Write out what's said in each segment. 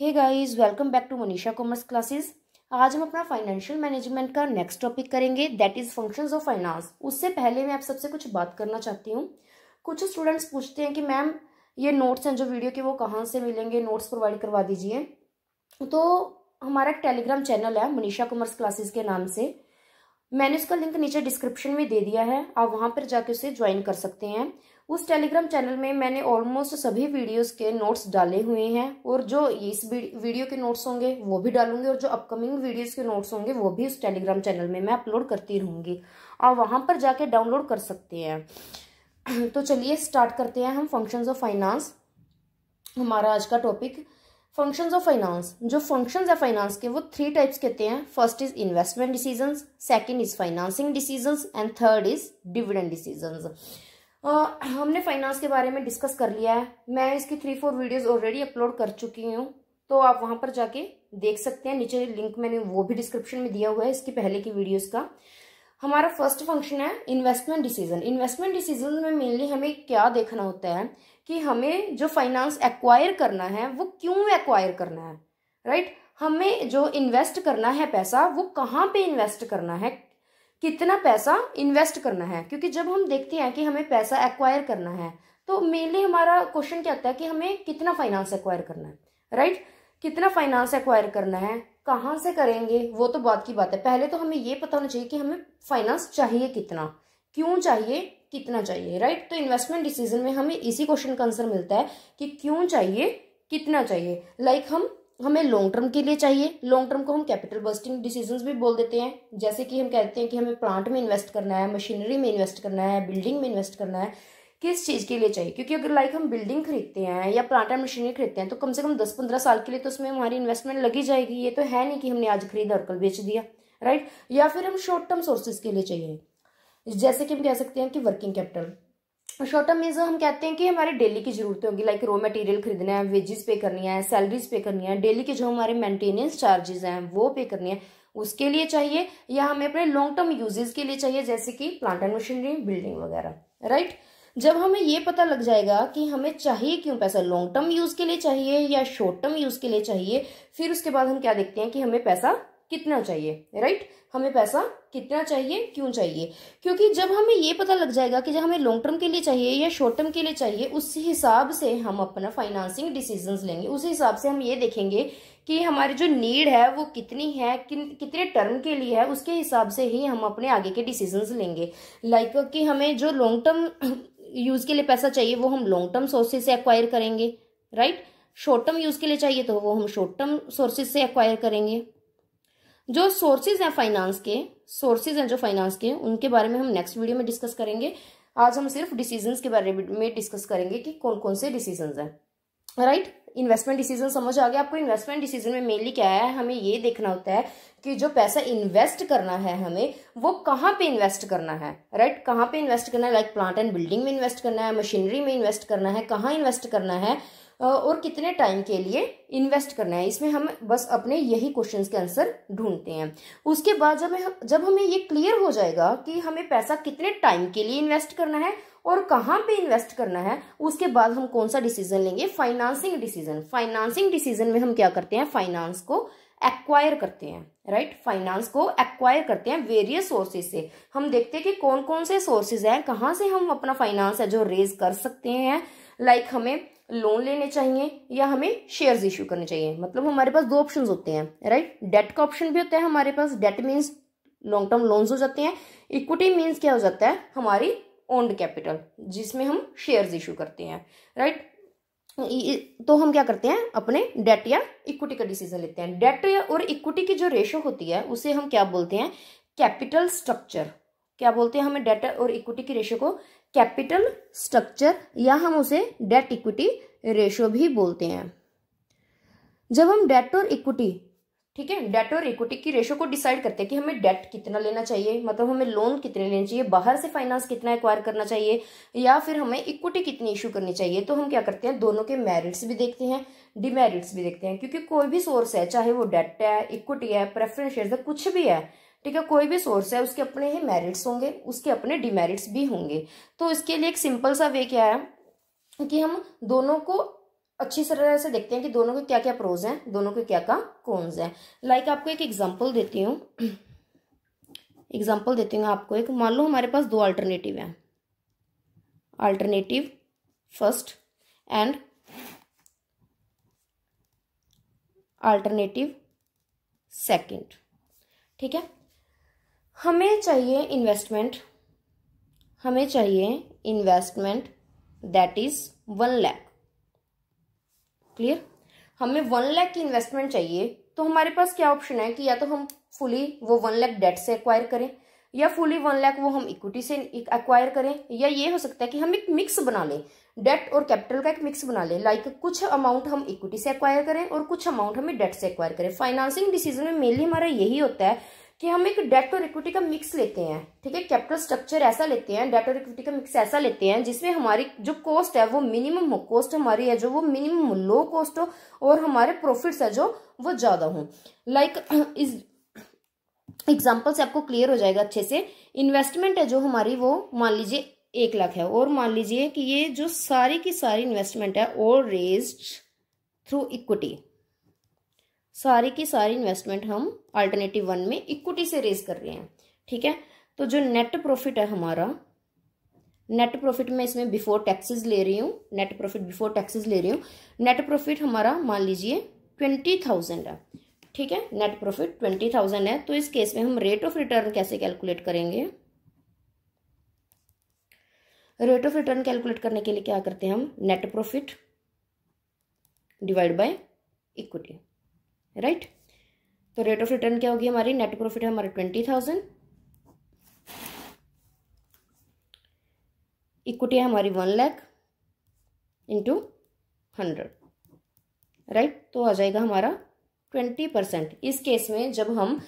Hey guys welcome back to Manisha commerce classes आज हम अपना फाइनेंशियल मैनेजमेंट का नेक्स्ट टॉपिक करेंगे that is functions of finance उससे पहले मैं आप सबसे कुछ बात करना चाहती हूँ कुछ स्टूडेंट्स पूछते हैं कि मैम ये नोट्स हैं जो वीडियो के वो कहाँ से मिलेंगे नोट्स प्रोवाइड करवा दीजिए तो हमारा एक टेलीग्राम चैनल है मनीषा कॉमर्स क्लासेस के नाम से मैंने उसका लिंक नीचे डिस्क्रिप्शन में दे दिया है आप वहाँ पर जाके उसे ज्वाइन कर सकते हैं उस टेलीग्राम चैनल में मैंने ऑलमोस्ट सभी वीडियोस के नोट्स डाले हुए हैं और जो इस वीडियो के नोट्स होंगे वो भी डालूंगी और जो अपकमिंग वीडियोस के नोट्स होंगे वो भी उस टेलीग्राम चैनल में मैं अपलोड करती रहूंगी आप वहां पर जाके डाउनलोड कर सकते हैं तो चलिए स्टार्ट करते हैं हम फंक्शंस ऑफ फाइनेंस हमारा आज का टॉपिक फंक्शन ऑफ फाइनेंस जो फंक्शन है फाइनेंस के वो थ्री टाइप्स कहते हैं first is investment decision second is financing decision and third is dividend decisions हमने फाइनेंस के बारे में डिस्कस कर लिया है मैं इसकी three four videos already upload कर चुकी हूँ तो आप वहाँ पर जाके देख सकते हैं नीचे लिंक मैंने वो भी डिस्क्रिप्शन में दिया हुआ है इसकी पहले की वीडियोस का हमारा फर्स्ट फंक्शन है इन्वेस्टमेंट डिसीजन इन्वेस्टमेंट डिसीजन में मेनली हमें क्या देखना होता है कि हमें जो फाइनेंस एक्वायर करना है वो क्यों एक्वायर करना है राइट right? हमें जो इन्वेस्ट करना है पैसा वो कहाँ पे इन्वेस्ट करना है कितना पैसा इन्वेस्ट करना है क्योंकि जब हम देखते हैं कि हमें पैसा एक्वायर करना है तो मेनली हमारा क्वेश्चन क्या आता है कि हमें कितना फाइनेंस एक्वायर करना है राइट right? कितना फाइनेंस एक्वायर करना है कहाँ से करेंगे वो तो बात की बात है पहले तो हमें ये पता होना चाहिए कि हमें फाइनेंस चाहिए कितना क्यों चाहिए कितना चाहिए राइट right? तो इन्वेस्टमेंट डिसीजन में हमें इसी क्वेश्चन का आंसर मिलता है कि क्यों चाहिए कितना चाहिए लाइक like हम हमें लॉन्ग टर्म के लिए चाहिए लॉन्ग टर्म को हम कैपिटल बस्टिंग डिसीजन भी बोल देते हैं जैसे कि हम कहते हैं कि हमें प्लांट में इन्वेस्ट करना है मशीनरी में इन्वेस्ट करना है बिल्डिंग में इन्वेस्ट करना है किस चीज़ के लिए चाहिए क्योंकि अगर लाइक हम बिल्डिंग खरीदते हैं या प्लांट एंड मशीनरी खरीदते हैं तो कम से कम दस पंद्रह साल के लिए तो उसमें हमारी इन्वेस्टमेंट लगी जाएगी ये तो है नहीं कि हमने आज खरीदा और कल बेच दिया राइट या फिर हम शॉर्ट टर्म सोर्सेज के लिए चाहिए जैसे कि हम कह सकते हैं कि working capital short term means हम कहते हैं कि हमारे डेली की जरूरतें होंगी लाइक रॉ मटेरियल खरीदना है वेजेस पे करनी है सैलरीज पे करनी है डेली के जो हमारे मेंटेनेंस चार्जेस हैं वो पे करनी है उसके लिए चाहिए या हमें अपने लॉन्ग टर्म यूजेस के लिए चाहिए जैसे कि प्लांट एंड मशीनरी बिल्डिंग वगैरह राइट जब हमें ये पता लग जाएगा कि हमें चाहिए क्यों पैसा लॉन्ग टर्म यूज़ के लिए चाहिए या शॉर्ट टर्म यूज़ के लिए चाहिए फिर उसके बाद हम क्या देखते हैं कि हमें पैसा कितना चाहिए राइट हमें पैसा कितना चाहिए क्यों चाहिए क्योंकि जब हमें ये पता लग जाएगा कि जब हमें लॉन्ग टर्म के लिए चाहिए या शॉर्ट टर्म के लिए चाहिए उस हिसाब से हम अपना फाइनेंसिंग डिसीजन लेंगे उस हिसाब से हम ये देखेंगे कि हमारी जो नीड है वो कितनी है कि, कितने टर्म के लिए है उसके हिसाब से ही हम अपने आगे के डिसीजन लेंगे लाइक like कि हमें जो लॉन्ग टर्म यूज़ के लिए पैसा चाहिए वो हम लॉन्ग टर्म सोर्सेज से एक्वायर करेंगे राइट शॉर्ट टर्म यूज़ के लिए चाहिए तो वो हम शॉर्ट टर्म सोर्सेज से एक्वायर करेंगे जो सोर्सेज हैं फाइनेंस के सोर्सेज हैं जो फाइनेंस के उनके बारे में हम नेक्स्ट वीडियो में डिस्कस करेंगे आज हम सिर्फ डिसीजंस के बारे में डिस्कस करेंगे कि कौन कौन से डिसीजंस हैं राइट इन्वेस्टमेंट डिसीजन समझ आ गया आपको इन्वेस्टमेंट डिसीजन में मेनली क्या है हमें ये देखना होता है कि जो पैसा इन्वेस्ट करना है हमें वो कहाँ पे इन्वेस्ट करना है राइट right? कहाँ पे इन्वेस्ट करना है लाइक प्लांट एंड बिल्डिंग में इन्वेस्ट करना है मशीनरी में इन्वेस्ट करना है कहाँ इन्वेस्ट करना है और कितने टाइम के लिए इन्वेस्ट करना है इसमें हम बस अपने यही क्वेश्चंस के आंसर ढूंढते हैं उसके बाद जब हम जब हमें ये क्लियर हो जाएगा कि हमें पैसा कितने टाइम के लिए इन्वेस्ट करना है और कहाँ पे इन्वेस्ट करना है उसके बाद हम कौन सा डिसीजन लेंगे फाइनेंसिंग डिसीजन फाइनेंसिंग डिसीजन में हम क्या करते हैं फाइनेंस को एक्वायर करते हैं राइट right? फाइनेंस को एक्वायर करते हैं वेरियस सोर्सेज से हम देखते हैं कि कौन कौन से सोर्सेज हैं कहाँ से हम अपना फाइनेंस है जो रेज कर सकते हैं लाइक like हमें लोन लेने चाहिए या हमें शेयर्स इश्यू करने चाहिए मतलब हमारे पास दो ऑप्शन होते हैं राइट डेट का ऑप्शन भी होता है हमारे पास debt means long term loans हो जाते हैं इक्विटी मीन्स क्या हो जाता है हमारी ओन्ड कैपिटल जिसमें हम शेयर्स इशू करते हैं राइट तो हम क्या करते हैं अपने डेट या इक्विटी का डिसीजन लेते हैं डेट और इक्विटी की जो रेशो होती है उसे हम क्या बोलते हैं कैपिटल स्ट्रक्चर क्या बोलते हैं हमें डेट और इक्विटी की रेशो को कैपिटल स्ट्रक्चर या हम उसे डेट इक्विटी रेशो भी बोलते हैं जब हम डेट और इक्विटी ठीक है डेट और इक्विटी की रेशो को डिसाइड करते हैं कि हमें डेट कितना लेना चाहिए मतलब हमें लोन कितने लेने चाहिए बाहर से फाइनेंस कितना एक्वायर करना चाहिए या फिर हमें इक्विटी कितनी इशू करनी चाहिए तो हम क्या करते हैं दोनों के मेरिट्स भी देखते हैं डिमेरिट्स भी देखते हैं क्योंकि कोई भी सोर्स है चाहे वो डेट है इक्विटी है प्रेफरेंस शेयर है कुछ भी है ठीक है कोई भी सोर्स है उसके अपने ही मेरिट्स होंगे उसके अपने डिमेरिट्स भी होंगे तो इसके लिए एक सिंपल सा वे क्या है कि हम दोनों को अच्छी तरह से देखते हैं कि दोनों के क्या क्या प्रोज हैं दोनों के क्या क्या कॉन्स हैं लाइक आपको एक एग्जांपल देती हूँ एग्जांपल देती हूँ आपको एक मान लो हमारे पास दो अल्टरनेटिव हैं alternative first and alternative second ठीक है हमें चाहिए इन्वेस्टमेंट हमें चाहिए investment that is one lakh clear हमें वन लैख की इन्वेस्टमेंट चाहिए तो हमारे पास क्या ऑप्शन है कि या तो हम फुली वो वन लैख डेट से एक्वायर करें या फुली वन लैख वो हम इक्विटी से एक्वायर करें या ये हो सकता है कि हम एक मिक्स बना लें डेट और कैपिटल का एक मिक्स बना लें लाइक like, कुछ अमाउंट हम इक्विटी से एक्वायर करें और कुछ अमाउंट हमें डेट से एक्वायर करें फाइनेंसिंग डिसीजन में मेनली हमारा यही होता है कि हम एक डेट और इक्विटी का मिक्स लेते हैं ठीक है कैपिटल स्ट्रक्चर ऐसा लेते हैं डेट और इक्विटी का मिक्स ऐसा लेते हैं जिसमें हमारी जो कॉस्ट है वो मिनिमम हो कॉस्ट हमारी है जो वो मिनिमम लो कॉस्ट हो और हमारे प्रॉफिट्स है जो वो ज़्यादा हो लाइक like, इस एग्जाम्पल से आपको क्लियर हो जाएगा अच्छे से इन्वेस्टमेंट है जो हमारी वो मान लीजिए एक लाख है और मान लीजिए कि ये जो सारी की सारी इन्वेस्टमेंट है और रेज थ्रू इक्विटी सारी की सारी इन्वेस्टमेंट हम अल्टरनेटिव वन में इक्विटी से रेज कर रहे हैं ठीक है तो जो नेट प्रॉफिट है हमारा नेट प्रॉफिट मैं इसमें बिफोर टैक्सेस ले रही हूँ नेट प्रॉफिट बिफोर टैक्सेस ले रही हूँ नेट प्रॉफिट हमारा मान लीजिए ट्वेंटी थाउजेंड है ठीक है नेट प्रॉफिट ट्वेंटी थाउजेंड है तो इस केस में हम रेट ऑफ रिटर्न कैसे कैलकुलेट करेंगे रेट ऑफ रिटर्न कैलकुलेट करने के लिए क्या करते हैं हम net profit divide by equity right तो रेट ऑफ रिटर्न क्या होगी हमारी नेट प्रॉफिट है हमारा ट्वेंटी थाउजेंड इक्विटी है हमारी one lakh into hundred right तो आ जाएगा हमारा ट्वेंटी परसेंट इस केस में जब हम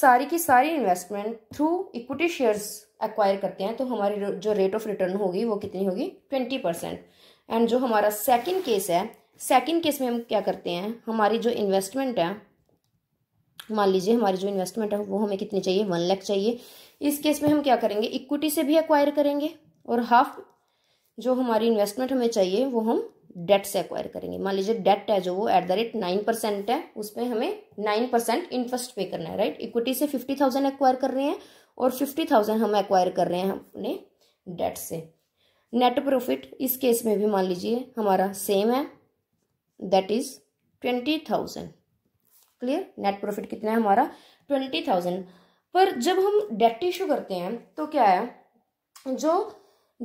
सारी की सारी investment through equity shares acquire करते हैं तो हमारी जो रेट ऑफ रिटर्न होगी वो कितनी होगी ट्वेंटी परसेंट एंड जो हमारा सेकेंड केस है सेकंड केस में हम क्या करते हैं हमारी जो इन्वेस्टमेंट है मान लीजिए हमारी जो इन्वेस्टमेंट है वो हमें कितनी चाहिए वन लैख चाहिए इस केस में हम क्या करेंगे इक्विटी से भी एक्वायर करेंगे और हाफ जो हमारी इन्वेस्टमेंट हमें चाहिए वो हम डेट से एक्वायर करेंगे मान लीजिए डेट है जो वो at the rate nine percent है उस पर हमें नाइन परसेंट इंटरेस्ट पे करना है राइट इक्विटी से फिफ्टी थाउजेंड एक्वायर कर रहे हैं और फिफ्टी थाउजेंड हम एक्वायर कर रहे हैं अपने डेट से नेट प्रॉफिट इस केस में भी मान लीजिए हमारा सेम है that is twenty thousand clear net profit कितना है हमारा ट्वेंटी थाउजेंड पर जब हम डेट इशू करते हैं तो क्या है जो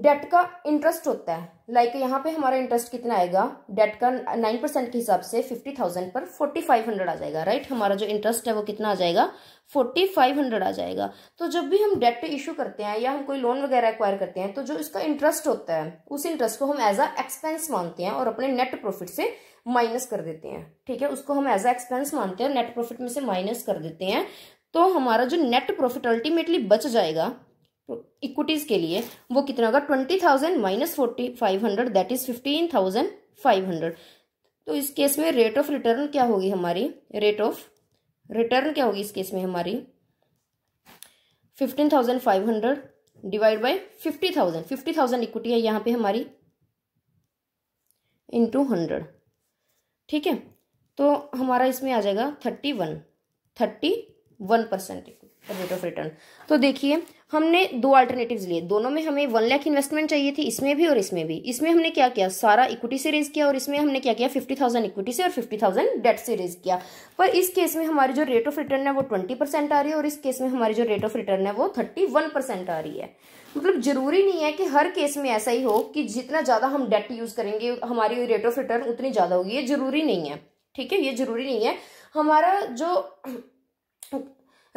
डेट का इंटरेस्ट होता है लाइक like यहाँ पे हमारा इंटरेस्ट कितना आएगा डेट का नाइन परसेंट के हिसाब से फिफ्टी थाउजेंड पर फोर्टी फाइव हंड्रेड आ जाएगा राइट हमारा जो इंटरेस्ट है वो कितना आ जाएगा फोर्टी फाइव हंड्रेड आ जाएगा तो जब भी हम डेट इशू करते हैं या हम कोई लोन वगैरह एक्वायर करते हैं तो जो इसका इंटरेस्ट होता है उस इंटरेस्ट को हम एज अ एक्सपेंस मानते हैं और अपने नेट प्रॉफिट से माइनस कर देते हैं ठीक है उसको हम एज अ एक्सपेंस मानते हैं नेट प्रॉफिट में से माइनस कर देते हैं तो हमारा जो नेट प्रॉफिट अल्टीमेटली बच जाएगा इक्विटीज के लिए वो कितना होगा twenty thousand minus forty five hundred that is fifteen thousand five hundred तो इस केस में रेट ऑफ रिटर्न क्या होगी हमारी रेट ऑफ रिटर्न क्या होगी इस केस में हमारी fifteen thousand five hundred divide by fifty thousand fifty thousand equity है यहाँ पे हमारी इंटू हंड्रेड ठीक है तो हमारा इसमें आ जाएगा thirty one thirty one percent equity rate of return तो देखिए हमने दो अल्टरनेटिव्स लिए दोनों में हमें वन लाख इन्वेस्टमेंट चाहिए थी इसमें भी और इसमें भी इसमें हमने क्या किया सारा इक्विटी से रेज किया और इसमें हमने क्या किया फिफ्टी थाउजेंड इक्विटी से और फिफ्टी थाउजेंड डेट से रेज किया पर इस केस में हमारी जो रेट ऑफ रिटर्न है वो ट्वेंटी परसेंट आ रही है और इस केस में हमारी जो रेट ऑफ रिटर्न है वो थर्टी वन परसेंट आ रही है मतलब जरूरी नहीं है कि हर केस में ऐसा ही हो कि जितना ज़्यादा हम डेट यूज़ करेंगे हमारी रेट ऑफ रिटर्न उतनी ज़्यादा होगी ये जरूरी नहीं है ठीक है ये जरूरी नहीं है हमारा जो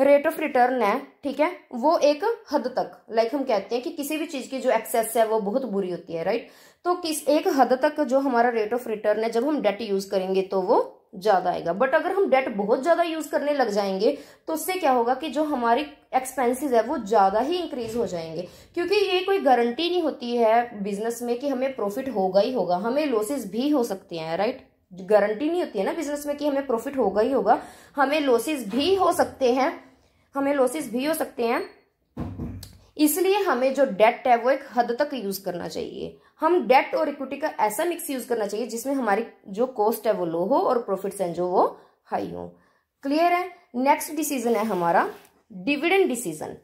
रेट ऑफ रिटर्न है ठीक है वो एक हद तक लाइक हम कहते हैं कि किसी भी चीज की जो एक्सेस है वो बहुत बुरी होती है राइट तो किस एक हद तक जो हमारा रेट ऑफ रिटर्न है जब हम डेट यूज करेंगे तो वो ज्यादा आएगा बट अगर हम डेट बहुत ज्यादा यूज करने लग जाएंगे तो उससे क्या होगा कि जो हमारी एक्सपेंसेस है वो ज्यादा ही इंक्रीज हो जाएंगे क्योंकि ये कोई गारंटी नहीं होती है बिजनेस में कि हमें प्रॉफिट होगा ही होगा हमें लॉसेस भी हो सकते हैं राइट गारंटी नहीं होती है ना बिजनेस में कि हमें प्रॉफिट होगा ही होगा हमें लॉसेज भी हो सकते हैं हमें लॉसेस भी हो सकते हैं इसलिए हमें जो डेट है वो एक हद तक यूज करना चाहिए हम डेट और इक्विटी का ऐसा मिक्स यूज करना चाहिए जिसमें हमारी जो कॉस्ट है वो लो हो और प्रॉफिट्स हैं जो वो हाई हो क्लियर है नेक्स्ट डिसीजन है हमारा डिविडेंड डिसीजन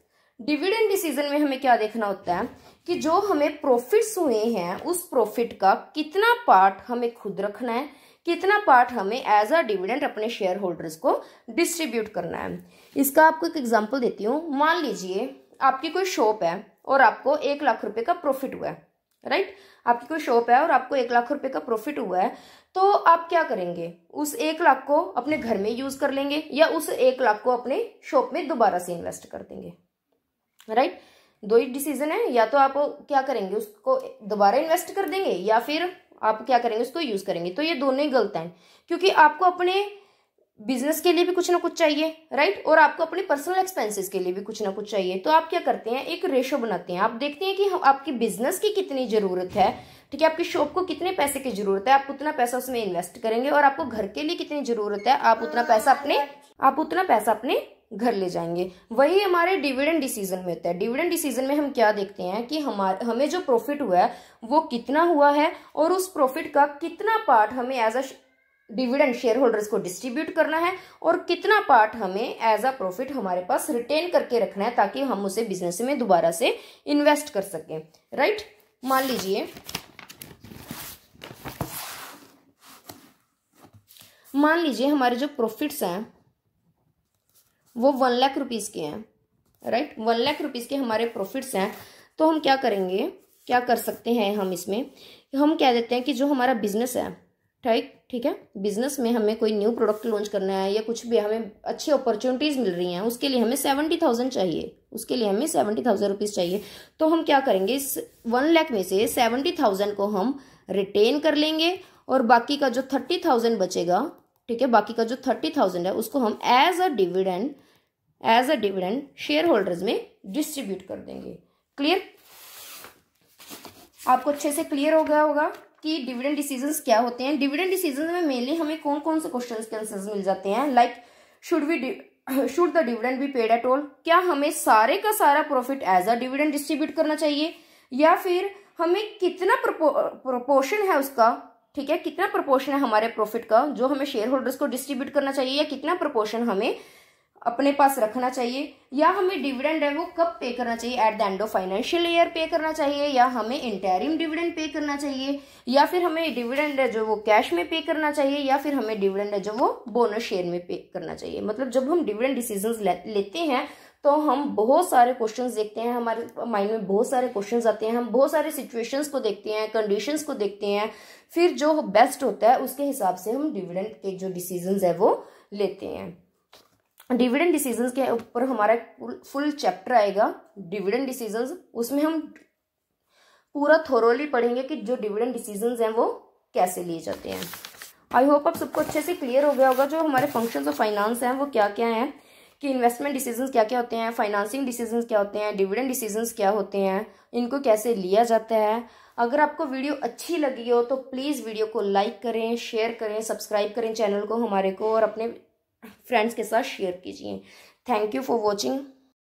डिविडेंड डिसीजन में हमें क्या देखना होता है कि जो हमें प्रॉफिट्स हुए हैं उस प्रॉफिट का कितना पार्ट हमें खुद रखना है कितना पार्ट हमें एज अ डिविडेंड अपने शेयर होल्डर्स को डिस्ट्रीब्यूट करना है इसका आपको एक एग्जाम्पल देती हूँ मान लीजिए आपकी कोई शॉप है और आपको एक लाख रुपए का प्रॉफिट हुआ है राइट right? आपकी कोई शॉप है और आपको एक लाख रुपए का प्रॉफिट हुआ है तो आप क्या करेंगे उस एक लाख को अपने घर में यूज कर लेंगे या उस एक लाख को अपने शॉप में दोबारा से इन्वेस्ट कर देंगे राइट right? दो ही डिसीजन है या तो आप क्या करेंगे उसको दोबारा इन्वेस्ट कर देंगे या फिर आप क्या करेंगे उसको यूज़ करेंगे तो ये दोनों ही गलत हैं क्योंकि आपको अपने बिजनेस के लिए भी कुछ ना कुछ चाहिए राइट और आपको अपने पर्सनल एक्सपेंसेस के लिए भी कुछ ना कुछ चाहिए तो आप क्या करते हैं एक रेशो बनाते हैं आप देखते हैं कि आपकी बिजनेस की कितनी ज़रूरत है ठीक है आपकी शॉप को कितने पैसे की ज़रूरत है आप उतना पैसा उसमें इन्वेस्ट करेंगे और आपको घर के लिए कितनी ज़रूरत है आप उतना पैसा अपने आप उतना पैसा अपने घर ले जाएंगे वही हमारे डिविडेंड डिसीजन में होता है डिविडेंड डिसीजन में हम क्या देखते हैं कि हमारे हमें जो प्रॉफिट हुआ है वो कितना हुआ है और उस प्रॉफिट का कितना पार्ट हमें as a dividend share holders को डिस्ट्रीब्यूट करना है और कितना पार्ट हमें एज अ प्रॉफिट हमारे पास रिटेन करके रखना है ताकि हम उसे बिजनेस में दोबारा से इन्वेस्ट कर सकें राइट मान लीजिए मान लीजिए हमारे जो प्रॉफिट्स हैं वो वन लाख रुपीज़ के हैं राइट वन लाख रुपीज़ के हमारे प्रॉफिट्स हैं तो हम क्या करेंगे क्या कर सकते हैं हम इसमें हम कह देते हैं कि जो हमारा बिजनेस है ठीक ठीक है बिजनेस में हमें कोई न्यू प्रोडक्ट लॉन्च करना है या कुछ भी हमें अच्छी अपॉर्चुनिटीज़ मिल रही हैं उसके लिए हमें सेवेंटी थाउजेंड चाहिए उसके लिए हमें सेवेंटी थाउजेंड रुपीज़ चाहिए तो हम क्या करेंगे इस वन लाख में से सेवेंटी थाउजेंड को हम रिटेन कर लेंगे और बाकी का जो थर्टी थाउजेंड बचेगा ठीक है बाकी का जो थर्टी थाउजेंड है उसको हम as a dividend as a dividend share holders में डिस्ट्रीब्यूट कर देंगे क्लियर आपको अच्छे से क्लियर हो गया होगा कि डिविडेंड डिसीजन क्या होते हैं डिविडेंड डिसीजन में मेनली हमें कौन कौन से क्वेश्चन के आंसर मिल जाते हैं like should we should the dividend be paid at all क्या हमें सारे का सारा profit as a dividend distribute करना चाहिए या फिर हमें कितना प्रोपोर्शन है उसका ठीक है कितना प्रोपोर्शन है हमारे प्रॉफिट का जो हमें शेयर होल्डर्स को डिस्ट्रीब्यूट करना चाहिए या कितना प्रोपोर्शन हमें अपने पास रखना चाहिए या हमें डिविडेंड है वो कब पे करना चाहिए at the end of financial year pay करना चाहिए या हमें इंटेरियम डिविडेंड पे करना चाहिए या फिर हमें डिविडेंड है जो वो कैश में पे करना चाहिए या फिर हमें डिविडेंड है जो वो बोनस शेयर में पे करना चाहिए मतलब जब हम डिविडेंड डिसीजन ले, लेते हैं तो हम बहुत सारे क्वेश्चंस देखते हैं हमारे माइंड में बहुत सारे क्वेश्चंस आते हैं हम बहुत सारे सिचुएशंस को देखते हैं कंडीशंस को देखते हैं फिर जो बेस्ट होता है उसके हिसाब से हम डिविडेंड के जो डिसीजंस है वो लेते हैं डिविडेंड डिसीजंस के ऊपर हमारा फुल चैप्टर आएगा डिविडेंड डिसीजंस उसमें हम पूरा थोरोली पढ़ेंगे कि जो डिविडेंड डिसीजंस हैं वो कैसे लिए जाते हैं आई होप आप सबको अच्छे से क्लियर हो गया होगा जो हमारे फंक्शन ऑफ फाइनेंस हैं वो क्या क्या हैं कि इन्वेस्टमेंट डिसीजंस क्या क्या होते हैं फाइनेंसिंग डिसीजंस क्या होते हैं डिविडेंड डिसीजंस क्या होते हैं इनको कैसे लिया जाता है अगर आपको वीडियो अच्छी लगी हो तो प्लीज़ वीडियो को लाइक करें शेयर करें सब्सक्राइब करें चैनल को हमारे को और अपने फ्रेंड्स के साथ शेयर कीजिए थैंक यू फॉर वॉचिंग